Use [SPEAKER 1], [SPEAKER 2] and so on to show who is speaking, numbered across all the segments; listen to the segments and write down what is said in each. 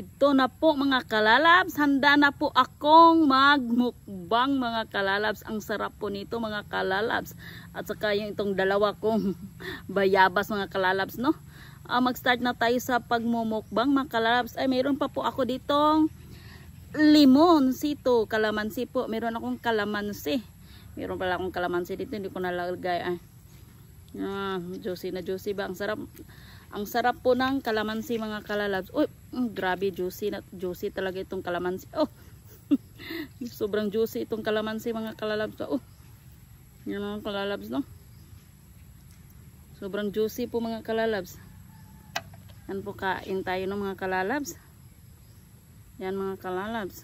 [SPEAKER 1] Ito na po mga kalalabs, handa na po akong magmukbang mga kalalabs. Ang sarap po nito mga kalalabs. At saka yung itong dalawa kong bayabas mga kalalabs no. Uh, Mag-start na tayo sa pagmumukbang mga kalalabs. Ay mayroon pa po ako ditong limon sito, kalamansi po. Mayroon akong kalamansi. Meron pala akong kalamansi dito, hindi ko nalagay. Ay. Ah, juicy na juicy ba? Ang sarap. Ang sarap po ng kalamansi mga kalalabs. Uy, mm, grabe juicy na juicy talaga itong kalamansi. Oh. Sobrang juicy itong kalamansi mga kalalabs. Oh. Yan mga kalalabs no. Sobrang juicy po mga kalalabs. Yan po kain tayo ng mga kalalabs. Yan mga kalalabs.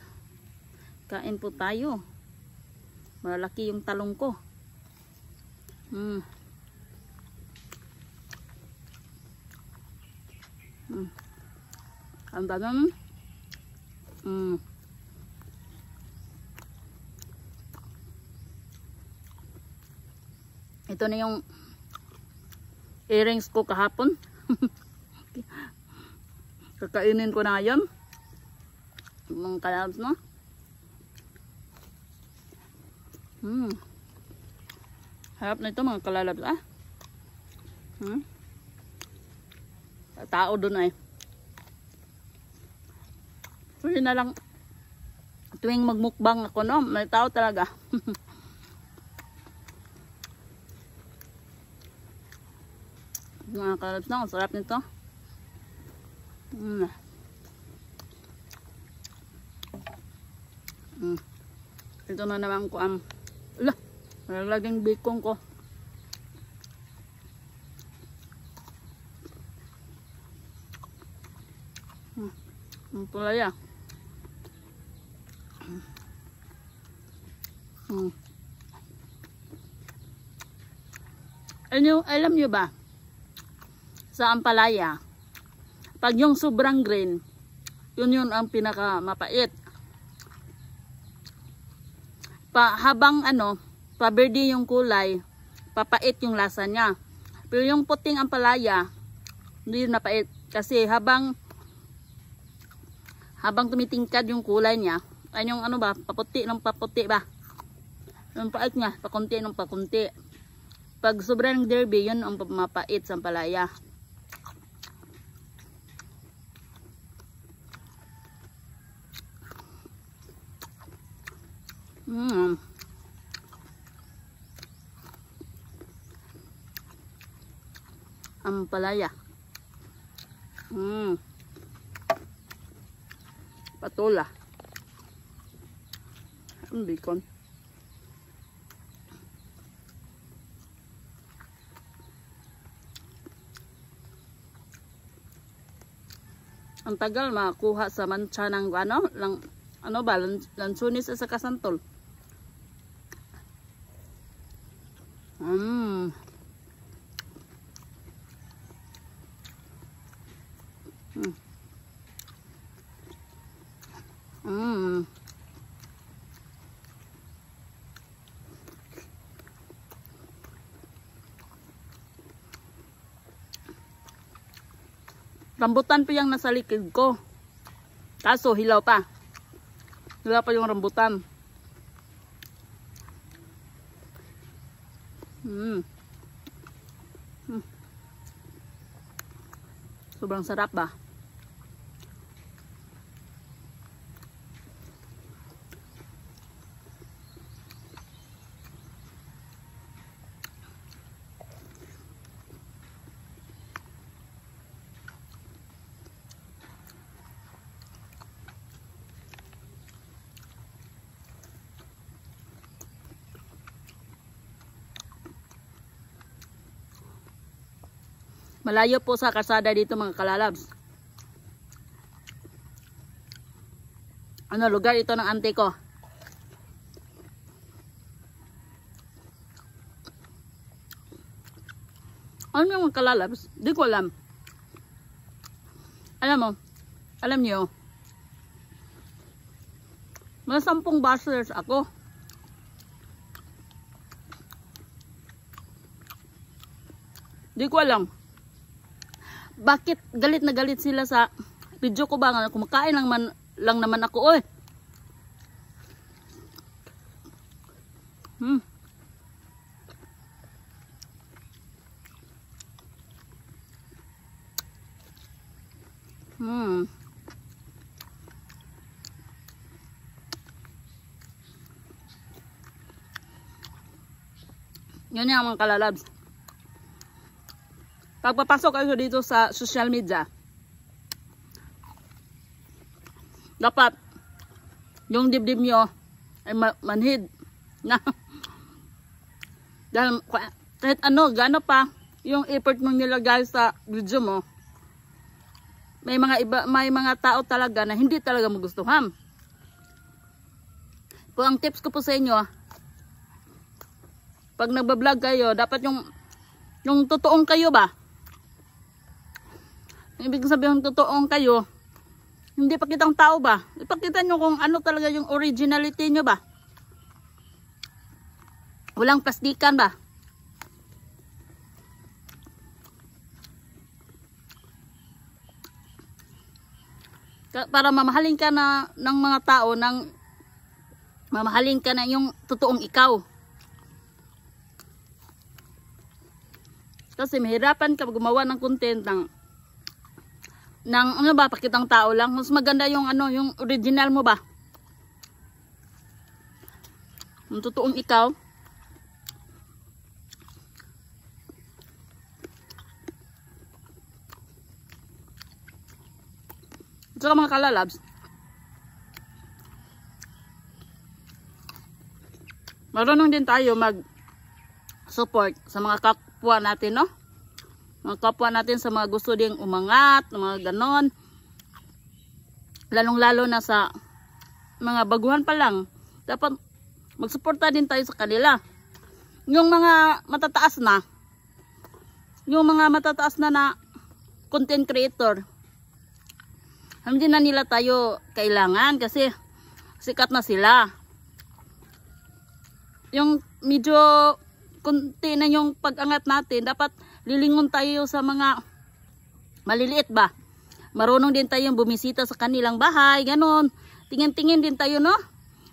[SPEAKER 1] Kain po tayo. Malaki yung talong ko. Mm. Mm. Ang tanong. Mm. Ito na yung earrings ko kahapon. Kakainin ko na yan. Mga kalabs na. Hmm. Harap na ito mga kalalabs ah. Hmm tao doon ay so yun na lang tuwing magmukbang ako no may tao talaga mga kalabs na ang sarap nito mm. Mm. ito na naman ko ang um, ala, laging bacon ko Ang pulaya. Ah. Hmm. Ano, alam nyo ba? Sa ampalaya, pag yung sobrang green, yun yun ang pinaka mapait. Pa, habang ano, pa paberde yung kulay, papait yung lasa niya. Pero yung puting ampalaya, hindi yun napait. Kasi habang habang tumitingkad yung kulay niya, ay yung ano ba, paputi ng paputi ba? Yung pait niya, pakunti ng pakunti. Pag sobrang derby, yun ang mapait sa palaya. Mmm. Ang palaya. Mmm patola ang bacon ang tagal makuha sa mancha ng ano, lang, ano ba, lansunis sa kasantol. Mmm. Rambutan po yung nasa likid ko. Kaso hilaw pa. Hilaw pa yung rambutan. Mm. Mm. Sobrang sarap ba? Malayo po sa kasada dito mga kalalabs. Ano lugar ito ng ante ko? Ano yung mga kalalabs? Di ko alam. Alam mo, alam niyo, mga sampung bachelors ako. Di ko alam bakit galit na galit sila sa video ko ba nga kumakain lang, man, lang naman ako oy. Hmm. Hmm. Yun yung mga kalalabs. Pagpapasok kayo dito sa social media, dapat yung dibdib nyo ay manhid na dahil kahit ano, gano pa yung effort mong nilagay sa video mo may mga iba, may mga tao talaga na hindi talaga magustuhan po ang tips ko po sa inyo pag nagba-vlog kayo, dapat yung yung totoong kayo ba Ibig sabihin totoong kayo, hindi pa kitang tao ba? Ipakita nyo kung ano talaga yung originality nyo ba? Walang plastikan ba? Para mamahalin ka na ng mga tao, ng, mamahalin ka na yung totoong ikaw. Kasi mahirapan ka gumawa ng content ng ng ano ba pakitang tao lang mas maganda yung ano yung original mo ba yung totoong ikaw at saka mga kalalabs marunong din tayo mag support sa mga kapwa natin no mga kapwa natin sa mga gusto ding umangat, mga ganon. Lalong-lalo na sa mga baguhan pa lang. Dapat magsuporta din tayo sa kanila. Yung mga matataas na, yung mga matataas na na content creator, hindi na nila tayo kailangan kasi sikat na sila. Yung medyo konti na yung pag-angat natin, dapat lilingon tayo sa mga maliliit ba? Marunong din tayong bumisita sa kanilang bahay, ganun. Tingin-tingin din tayo, no?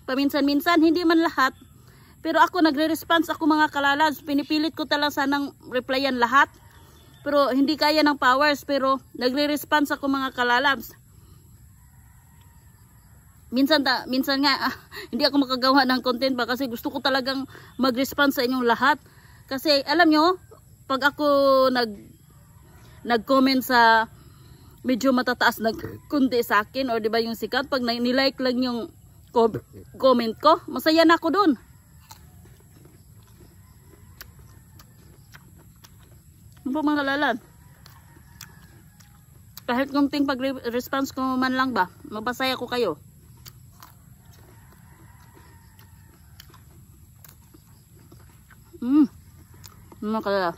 [SPEAKER 1] Paminsan-minsan, hindi man lahat. Pero ako nagre-response ako mga kalalads. Pinipilit ko talaga sanang replyan lahat. Pero hindi kaya ng powers. Pero nagre-response ako mga kalalads. Minsan, ta, minsan nga, ah, hindi ako makagawa ng content ba kasi gusto ko talagang mag-response sa inyong lahat. Kasi alam nyo, pag ako nag nag-comment sa medyo matataas na kundi sa akin or 'di ba yung sikat pag nilike lang yung com comment ko, masaya na ako doon. Ano mga lalan? Kahit kunting pag-response ko man lang ba, mapasaya ko kayo. Mmm. Mga kalala.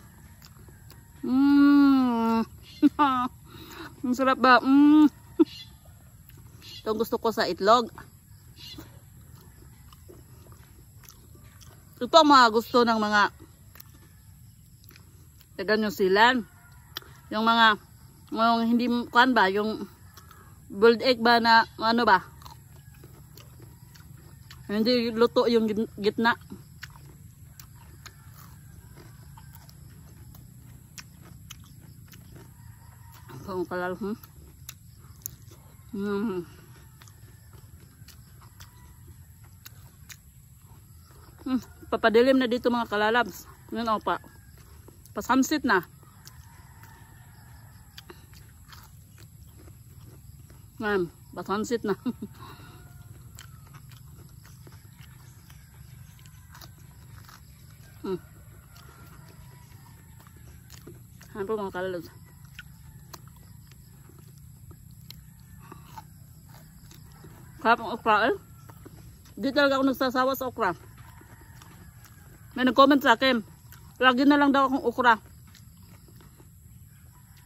[SPEAKER 1] Mmm. Ang sarap ba? Mmm. Ito gusto ko sa itlog. Ito ang mga gusto ng mga taga New Zealand. Yung mga yung hindi kuan ba yung boiled egg ba na ano ba? Hindi luto yung gitna. ของกระลาหงอืมอืม papadilim hmm, na dito mga kalalabs yun o pa pasamsit na ngayon pasamsit na hmm. ano po mga kalalabs Sarap ang okra eh. Di talaga ako nagsasawa sa okra. May nag-comment sa akin. Lagi na lang daw akong okra.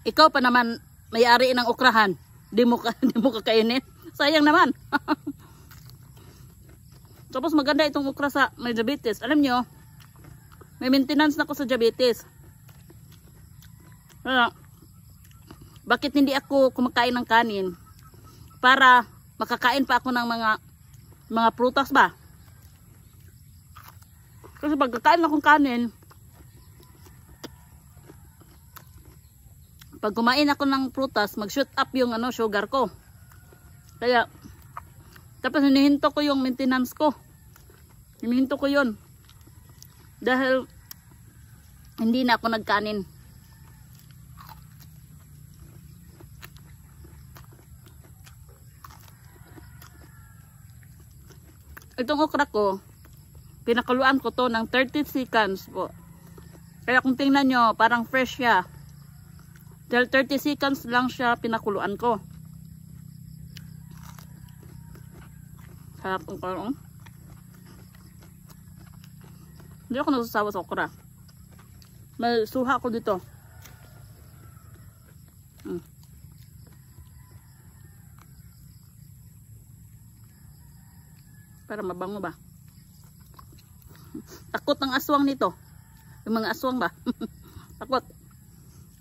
[SPEAKER 1] Ikaw pa naman may-ari ng okrahan. Di mo, di mo kakainin. Sayang naman. Tapos maganda itong okra sa may diabetes. Alam nyo, may maintenance na ako sa diabetes. Kaya, bakit hindi ako kumakain ng kanin? Para makakain pa ako ng mga mga prutas ba kasi pagkakain akong kanin pag kumain ako ng prutas mag shoot up yung ano sugar ko kaya tapos hinihinto ko yung maintenance ko hinihinto ko yun dahil hindi na ako nagkanin itong okra ko, pinakuluan ko to ng 30 seconds po. Kaya kung tingnan nyo, parang fresh siya. Dahil 30 seconds lang siya pinakuluan ko. Sarap ang parang. Hindi ako nagsasawa sa okra. May suha ko dito. Hmm. Para mabango ba? Takot ang aswang nito. Yung mga aswang ba? Takot.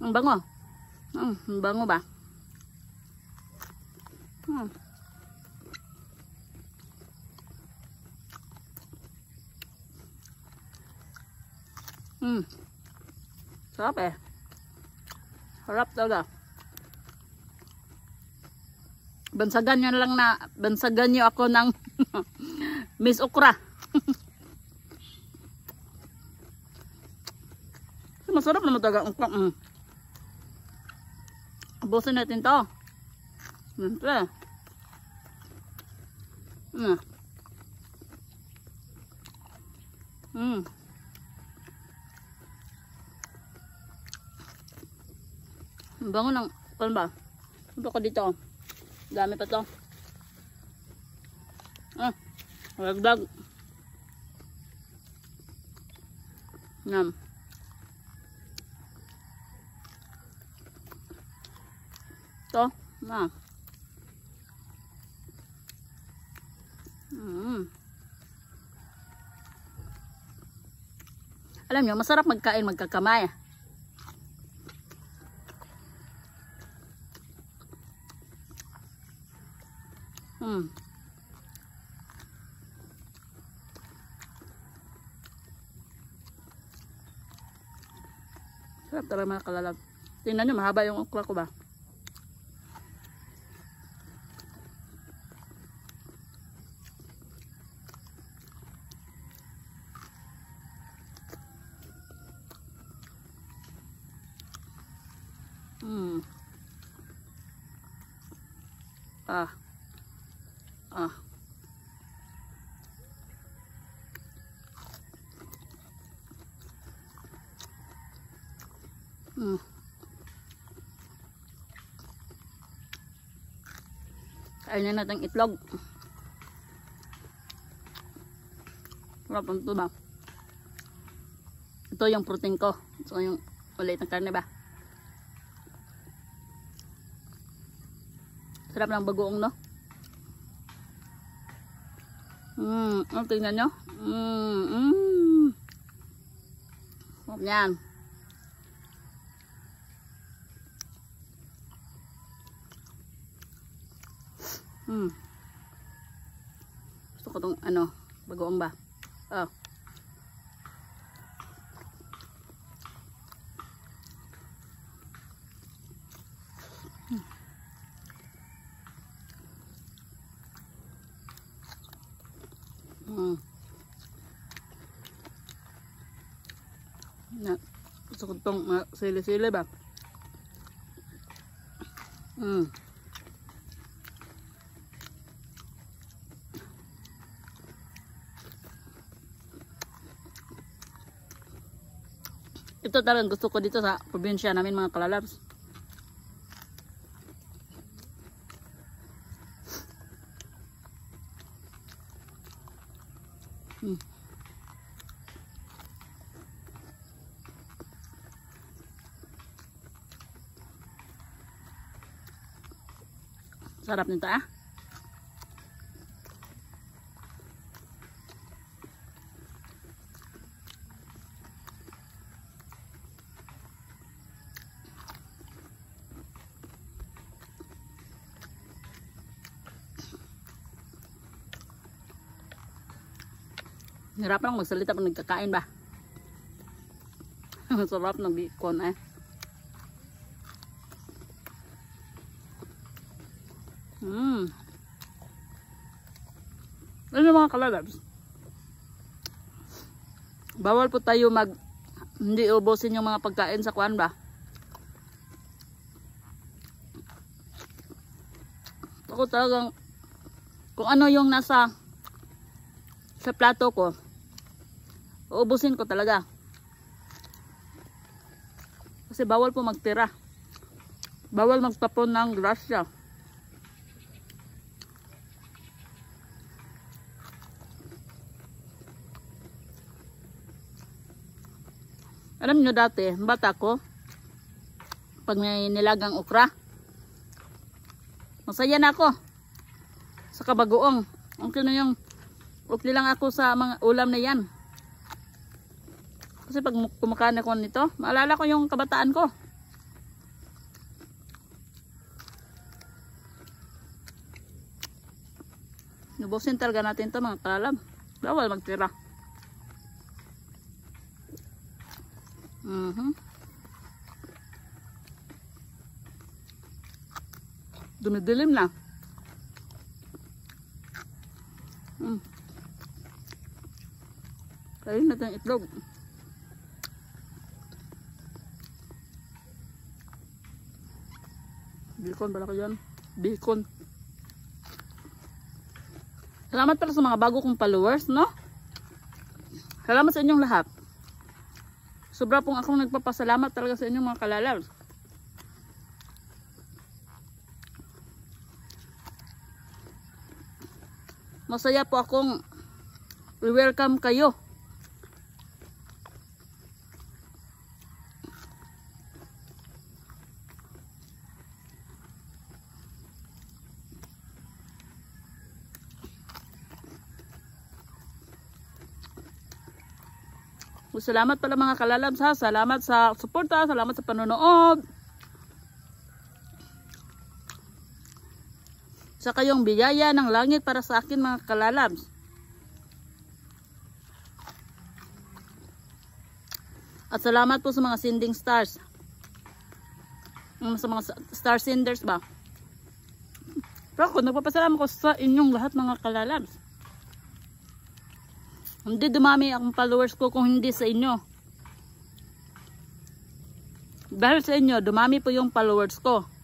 [SPEAKER 1] Ang bango. Mm, ang bango ba? Hmm. Hmm. Sarap eh. Sarap talaga. Bansagan nyo lang na, bansagan nyo ako ng Miss Okra. Masarap naman talaga ang okra. Mm. Abusin natin to. Siyempre. Mm, mm. Mm. Bango ng, ano ba? Ano ko dito? Dami pa to. Dagdag. Nam. To, na. Mm. Mm-hmm. Alam nyo, masarap magkain magkakamay. Tara mga kalalag. Tingnan nyo, mahaba yung okra ko ba? hmm, Ah. Ah. Mm. Kain na natin itlog. Sarap ang tuba. Ito yung protein ko. So yung ulit ng karne ba? Sarap ng bagoong no? Mmm, ang tingnan nyo? Mmm, mmm. Sarap niyan. Hmm. Gusto ko tong ano, bagoong ba? Oh. Hmm. gusto ko tong uh, sili-sili ba? Hmm. Ito talagang gusto ko dito sa probinsya namin mga kalalabs. Hmm. Sarap nito ah. Hirap lang magsalita pag nagkakain ba? Sarap ng bacon eh. Mmm. Ano mga kalalabs? Bawal po tayo mag hindi ubusin yung mga pagkain sa kwan ba? Ako talagang kung ano yung nasa sa plato ko Uubusin ko talaga. Kasi bawal po magtira. Bawal magtapon ng grasya. Alam nyo dati, bata ko, pag may nilagang okra, masaya na ako sa kabagoong. Ang okay kino yung okay lang ako sa mga ulam na yan. Kasi pag kumakain ako nito, maalala ko yung kabataan ko. Nubusin talaga natin to mga kalam. Bawal magtira. Mm -hmm. Dumidilim na. Mm. Kain natin itlog. Bicol pala ko yan Bicol salamat pala sa mga bago kong followers no salamat sa inyong lahat sobra pong akong nagpapasalamat talaga sa inyong mga kalalabs masaya po akong i-welcome kayo Salamat pala mga kalalabs ha. Salamat sa suporta, salamat sa panonood. Sa kayong biyaya ng langit para sa akin mga kalalabs. At salamat po sa mga sending stars. Sa mga star senders ba? Pero ako, nagpapasalamat ko sa inyong lahat mga kalalabs. Hindi dumami ang followers ko kung hindi sa inyo. Dahil sa inyo, dumami po yung followers ko.